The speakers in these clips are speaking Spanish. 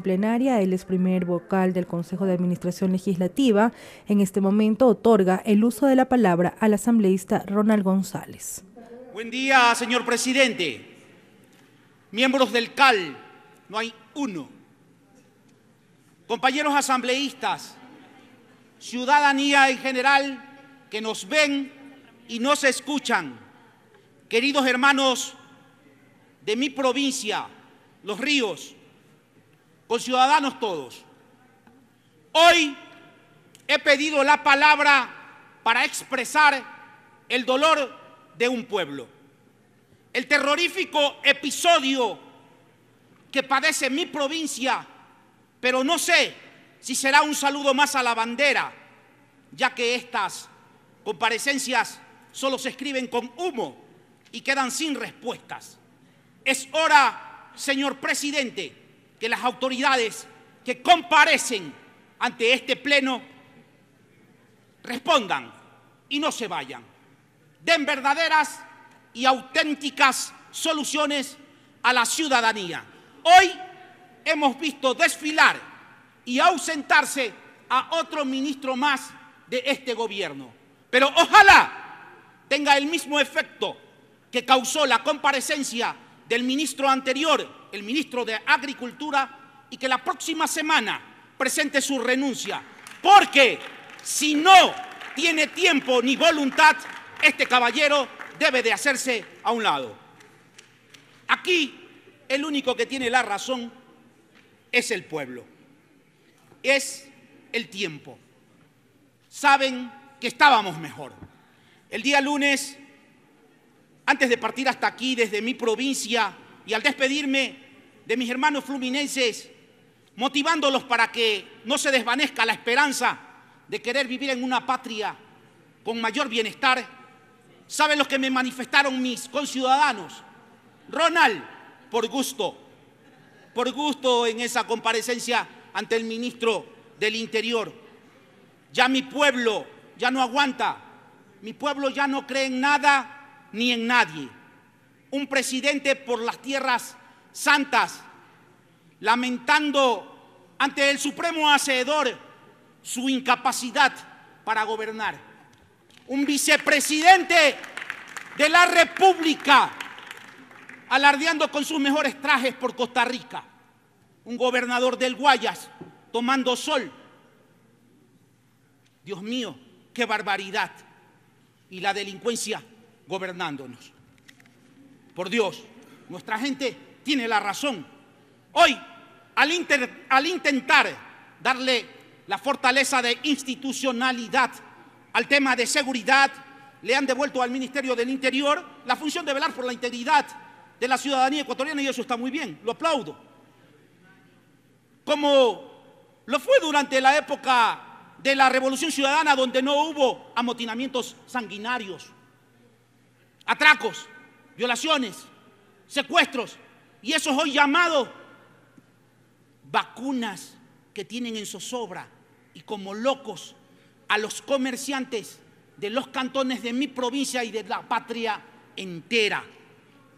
plenaria, él es primer vocal del Consejo de Administración Legislativa. En este momento otorga el uso de la palabra al asambleísta Ronald González. Buen día, señor presidente. Miembros del CAL, no hay uno. Compañeros asambleístas, ciudadanía en general que nos ven y nos escuchan. Queridos hermanos de mi provincia, Los Ríos, ciudadanos todos. Hoy he pedido la palabra para expresar el dolor de un pueblo. El terrorífico episodio que padece mi provincia, pero no sé si será un saludo más a la bandera, ya que estas comparecencias solo se escriben con humo y quedan sin respuestas. Es hora, señor presidente, que las autoridades que comparecen ante este pleno respondan y no se vayan. Den verdaderas y auténticas soluciones a la ciudadanía. Hoy hemos visto desfilar y ausentarse a otro ministro más de este gobierno. Pero ojalá tenga el mismo efecto que causó la comparecencia del ministro anterior, el ministro de Agricultura, y que la próxima semana presente su renuncia, porque si no tiene tiempo ni voluntad, este caballero debe de hacerse a un lado. Aquí el único que tiene la razón es el pueblo, es el tiempo. Saben que estábamos mejor. El día lunes antes de partir hasta aquí, desde mi provincia, y al despedirme de mis hermanos fluminenses, motivándolos para que no se desvanezca la esperanza de querer vivir en una patria con mayor bienestar, ¿saben los que me manifestaron mis conciudadanos? Ronald, por gusto, por gusto en esa comparecencia ante el ministro del Interior. Ya mi pueblo ya no aguanta, mi pueblo ya no cree en nada ni en nadie. Un presidente por las tierras santas, lamentando ante el supremo hacedor su incapacidad para gobernar. Un vicepresidente de la República alardeando con sus mejores trajes por Costa Rica. Un gobernador del Guayas tomando sol. Dios mío, qué barbaridad. Y la delincuencia gobernándonos. Por Dios, nuestra gente tiene la razón. Hoy, al, intentar darle la fortaleza de institucionalidad al tema de seguridad, le han devuelto al Ministerio del Interior la función de velar por la integridad de la ciudadanía ecuatoriana y eso está muy bien, lo aplaudo. Como lo fue durante la época de la Revolución Ciudadana donde no hubo amotinamientos sanguinarios, atracos, violaciones, secuestros, y eso es hoy llamado vacunas que tienen en zozobra y como locos a los comerciantes de los cantones de mi provincia y de la patria entera.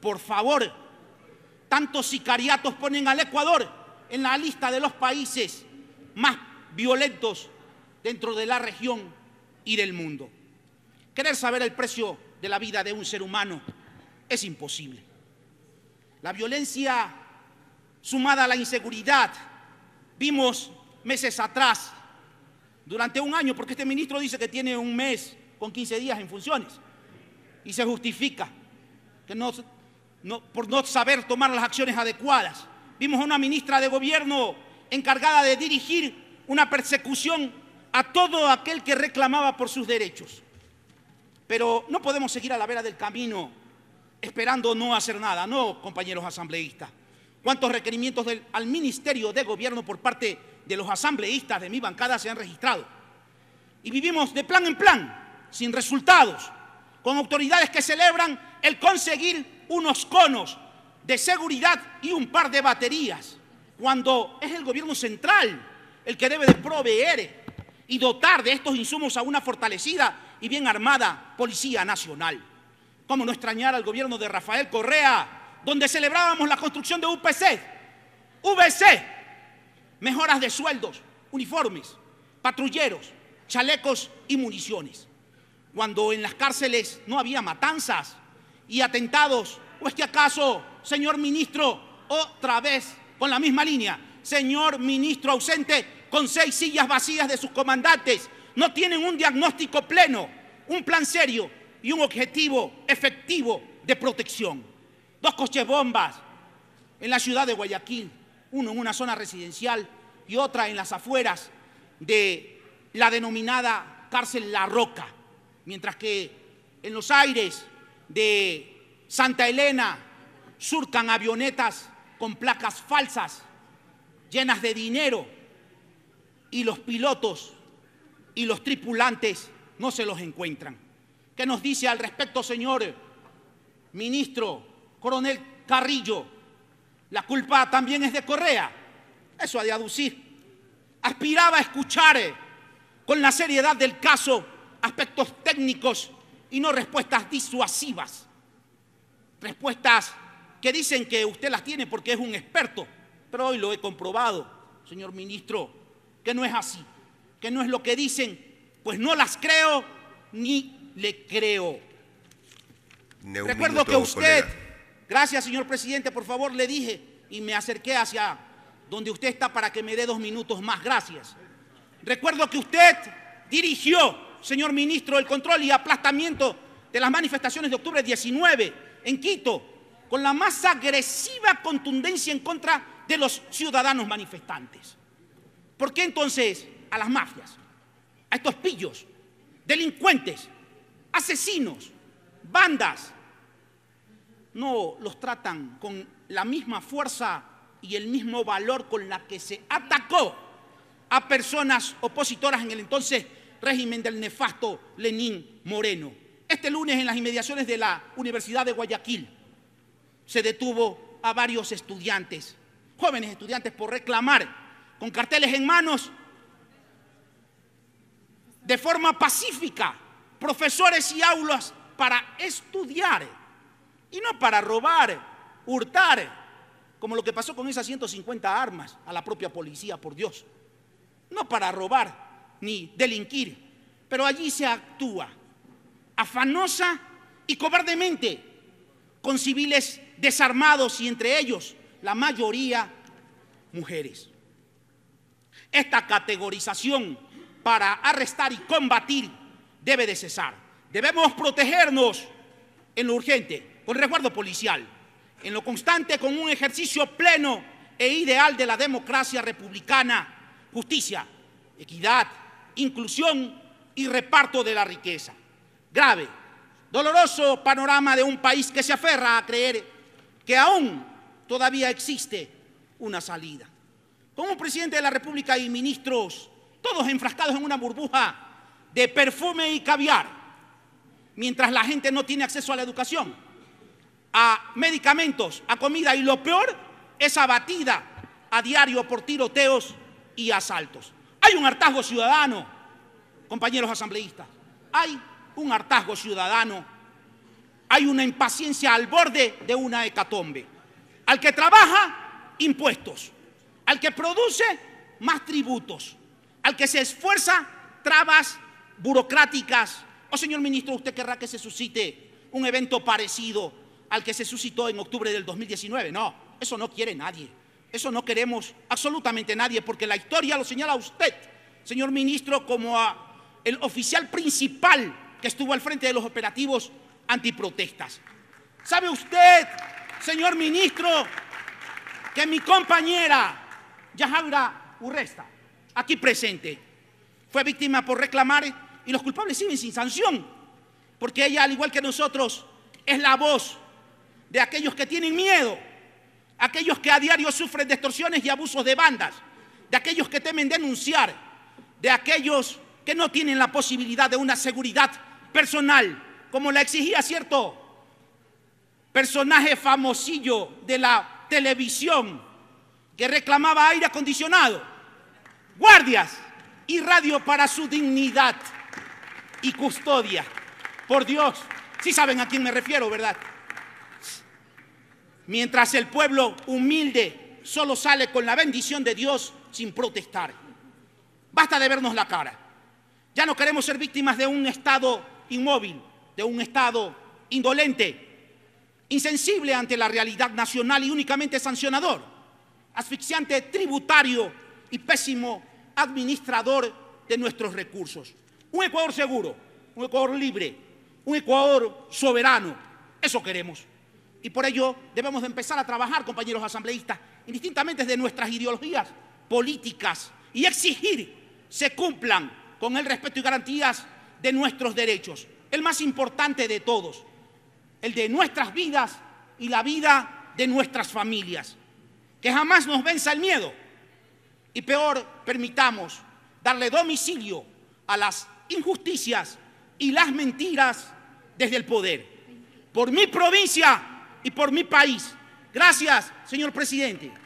Por favor, tantos sicariatos ponen al Ecuador en la lista de los países más violentos dentro de la región y del mundo. Querer saber el precio de la vida de un ser humano es imposible. La violencia sumada a la inseguridad, vimos meses atrás, durante un año, porque este ministro dice que tiene un mes con 15 días en funciones y se justifica que por no saber tomar las acciones adecuadas. Vimos a una ministra de gobierno encargada de dirigir una persecución a todo aquel que reclamaba por sus derechos. Pero no podemos seguir a la vera del camino esperando no hacer nada, no, compañeros asambleístas. ¿Cuántos requerimientos al Ministerio de Gobierno por parte de los asambleístas de mi bancada se han registrado? Y vivimos de plan en plan, sin resultados, con autoridades que celebran el conseguir unos conos de seguridad y un par de baterías, cuando es el gobierno central el que debe de proveer y dotar de estos insumos a una fortalecida y bien armada Policía Nacional. ¿Cómo no extrañar al gobierno de Rafael Correa, donde celebrábamos la construcción de UPC, VC, mejoras de sueldos, uniformes, patrulleros, chalecos y municiones? Cuando en las cárceles no había matanzas y atentados, ¿o es que acaso, señor ministro, otra vez con la misma línea, señor ministro ausente, con seis sillas vacías de sus comandantes, no tienen un diagnóstico pleno, un plan serio y un objetivo efectivo de protección. Dos coches bombas en la ciudad de Guayaquil, uno en una zona residencial y otra en las afueras de la denominada cárcel La Roca, mientras que en los aires de Santa Elena surcan avionetas con placas falsas llenas de dinero y los pilotos y los tripulantes no se los encuentran. ¿Qué nos dice al respecto, señor ministro, coronel Carrillo? La culpa también es de Correa. Eso ha de aducir. Aspiraba a escuchar eh, con la seriedad del caso aspectos técnicos y no respuestas disuasivas. Respuestas que dicen que usted las tiene porque es un experto, pero hoy lo he comprobado, señor ministro, que no es así, que no es lo que dicen, pues no las creo ni le creo. Recuerdo que usted, gracias señor presidente, por favor, le dije y me acerqué hacia donde usted está para que me dé dos minutos más, gracias. Recuerdo que usted dirigió, señor ministro, el control y aplastamiento de las manifestaciones de octubre 19 en Quito, con la más agresiva contundencia en contra de los ciudadanos manifestantes. ¿Por qué entonces a las mafias, a estos pillos, delincuentes, asesinos, bandas, no los tratan con la misma fuerza y el mismo valor con la que se atacó a personas opositoras en el entonces régimen del nefasto Lenín Moreno. Este lunes en las inmediaciones de la Universidad de Guayaquil se detuvo a varios estudiantes, jóvenes estudiantes, por reclamar con carteles en manos, de forma pacífica, profesores y aulas para estudiar y no para robar, hurtar, como lo que pasó con esas 150 armas a la propia policía, por Dios. No para robar ni delinquir, pero allí se actúa afanosa y cobardemente con civiles desarmados y entre ellos la mayoría mujeres. Esta categorización para arrestar y combatir debe de cesar. Debemos protegernos en lo urgente, con resguardo policial, en lo constante, con un ejercicio pleno e ideal de la democracia republicana, justicia, equidad, inclusión y reparto de la riqueza. Grave, doloroso panorama de un país que se aferra a creer que aún todavía existe una salida. Como un presidente de la República y ministros, todos enfrascados en una burbuja de perfume y caviar, mientras la gente no tiene acceso a la educación, a medicamentos, a comida y lo peor es abatida a diario por tiroteos y asaltos. Hay un hartazgo ciudadano, compañeros asambleístas, hay un hartazgo ciudadano, hay una impaciencia al borde de una hecatombe. Al que trabaja, impuestos al que produce, más tributos. Al que se esfuerza, trabas burocráticas. Oh, señor ministro, usted querrá que se suscite un evento parecido al que se suscitó en octubre del 2019. No, eso no quiere nadie. Eso no queremos absolutamente nadie, porque la historia lo señala usted, señor ministro, como a el oficial principal que estuvo al frente de los operativos antiprotestas. ¿Sabe usted, señor ministro, que mi compañera, Yajaira Urresta, aquí presente, fue víctima por reclamar y los culpables siguen sin sanción, porque ella, al igual que nosotros, es la voz de aquellos que tienen miedo, aquellos que a diario sufren distorsiones y abusos de bandas, de aquellos que temen denunciar, de aquellos que no tienen la posibilidad de una seguridad personal, como la exigía cierto personaje famosillo de la televisión que reclamaba aire acondicionado, guardias y radio para su dignidad y custodia. Por Dios, sí saben a quién me refiero, ¿verdad? Mientras el pueblo humilde solo sale con la bendición de Dios sin protestar. Basta de vernos la cara. Ya no queremos ser víctimas de un Estado inmóvil, de un Estado indolente, insensible ante la realidad nacional y únicamente sancionador asfixiante tributario y pésimo administrador de nuestros recursos. Un Ecuador seguro, un Ecuador libre, un Ecuador soberano, eso queremos. Y por ello debemos empezar a trabajar, compañeros asambleístas, indistintamente de nuestras ideologías políticas y exigir se cumplan con el respeto y garantías de nuestros derechos, el más importante de todos, el de nuestras vidas y la vida de nuestras familias que jamás nos venza el miedo. Y peor, permitamos darle domicilio a las injusticias y las mentiras desde el poder. Por mi provincia y por mi país. Gracias, señor presidente.